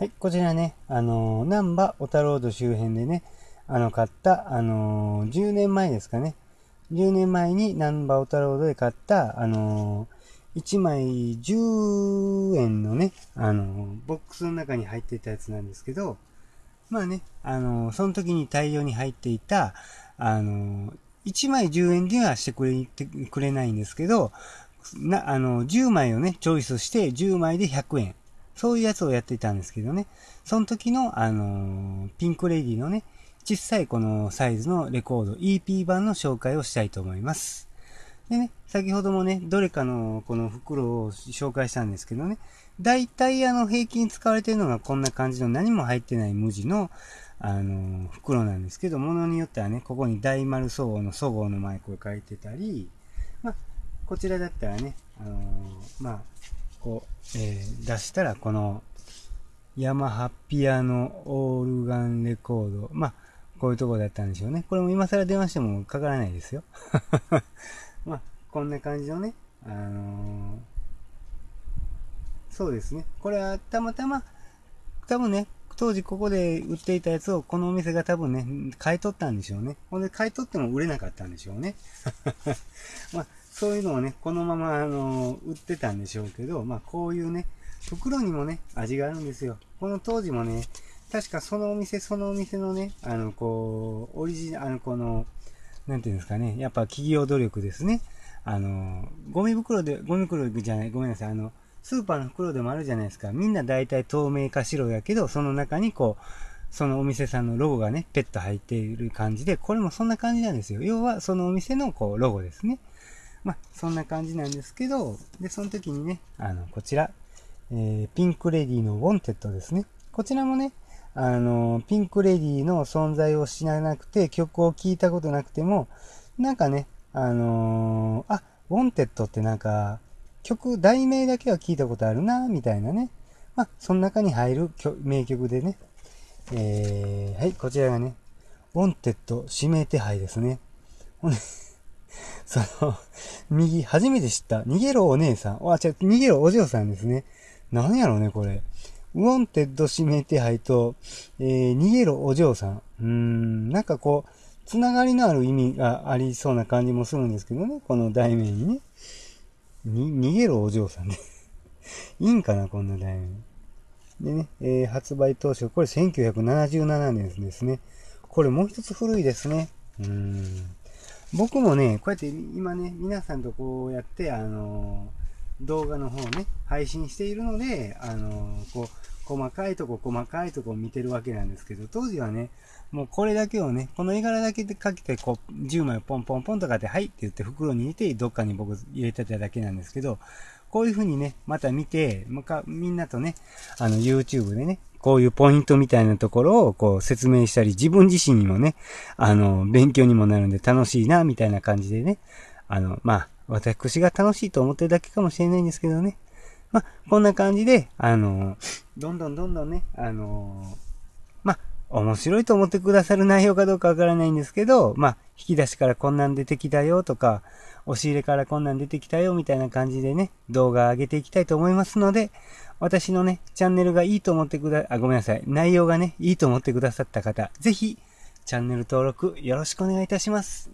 はい、こちらね、あのー、南波小太郎と周辺でね、あの、買った、あのー、10年前ですかね。10年前に南波小太郎で買った、あのー、1枚10円のね、あのー、ボックスの中に入っていたやつなんですけど、まあね、あのその時に大量に入っていた、あの1枚10円ではしてくれてくれないんですけど、な、あの、10枚をね、チョイスして、10枚で100円。そういうやつをやっていたんですけどね。その時の、あのー、ピンクレディのね、小さいこのサイズのレコード、EP 版の紹介をしたいと思います。でね、先ほどもね、どれかのこの袋を紹介したんですけどね、大体あの平均使われてるのがこんな感じの何も入ってない無地の、あのー、袋なんですけど、ものによってはね、ここに大丸総合の総合のマイクを書いてたり、まあ、こちらだったらね、あのー、まあ、う、えー、出したら、この、ヤマハピアノオールガンレコード。まあ、こういうとこだったんでしょうね。これも今更電話してもかからないですよ。まあ、こんな感じのね、あのー、そうですね。これはたまたま、多分ね、当時ここで売っていたやつをこのお店が多分ね、買い取ったんでしょうね。ほんで買い取っても売れなかったんでしょうね。まあそういうのをね、このまま、あの売ってたんでしょうけど、まあ、こういうね、袋にもね、味があるんですよ。この当時もね、確かそのお店そのお店のね、あの、こう、オリジナル、あの、この、なんていうんですかね、やっぱ企業努力ですね。あの、ゴミ袋で、ゴミ袋じゃない、ごめんなさい、あの、スーパーの袋でもあるじゃないですか。みんな大体透明か白やけど、その中にこう、そのお店さんのロゴがね、ペット入っている感じで、これもそんな感じなんですよ。要は、そのお店のこう、ロゴですね。まあ、そんな感じなんですけど、で、その時にね、あの、こちら、えー、ピンクレディのウォンテッドですね。こちらもね、あの、ピンクレディの存在を知らなくて、曲を聴いたことなくても、なんかね、あのー、あ、ウォンテッドってなんか、曲、題名だけは聞いたことあるな、みたいなね。まあ、その中に入る名曲でね。えー、はい、こちらがね、ウォンテッド指名手配ですね。その、右、初めて知った、逃げろお姉さん。あ、違う、逃げろお嬢さんですね。何やろうね、これ。ウォンテッド指名手配と、えー、逃げろお嬢さん。うーん、なんかこう、つながりのある意味がありそうな感じもするんですけどね、この題名にね。に、逃げろお嬢さんね。いいんかな、こんな題名。でね、えー、発売当初、これ1977年ですね。これもう一つ古いですね。うーん。僕もね、こうやって今ね、皆さんとこうやって、あの、動画の方ね、配信しているので、あの、こう、細かいとこ、細かいとこを見てるわけなんですけど、当時はね、もうこれだけをね、この絵柄だけでかけて、こう、10枚ポンポンポンとかで、はいって言って袋に入れて、どっかに僕入れてただけなんですけど、こういうふうにね、また見て、まかみんなとね、あの、YouTube でね、こういうポイントみたいなところをこう説明したり、自分自身にもね、あの、勉強にもなるんで楽しいな、みたいな感じでね。あの、まあ、私が楽しいと思ってるだけかもしれないんですけどね。まあ、こんな感じで、あの、どんどんどんどんね、あの、まあ、面白いと思ってくださる内容かどうかわからないんですけど、まあ、引き出しからこんなん出てきたよとか、押し入れからこんなん出てきたよみたいな感じでね、動画上げていきたいと思いますので、私のね、チャンネルがいいと思ってくだ、あ、ごめんなさい。内容がね、いいと思ってくださった方、ぜひ、チャンネル登録よろしくお願いいたします。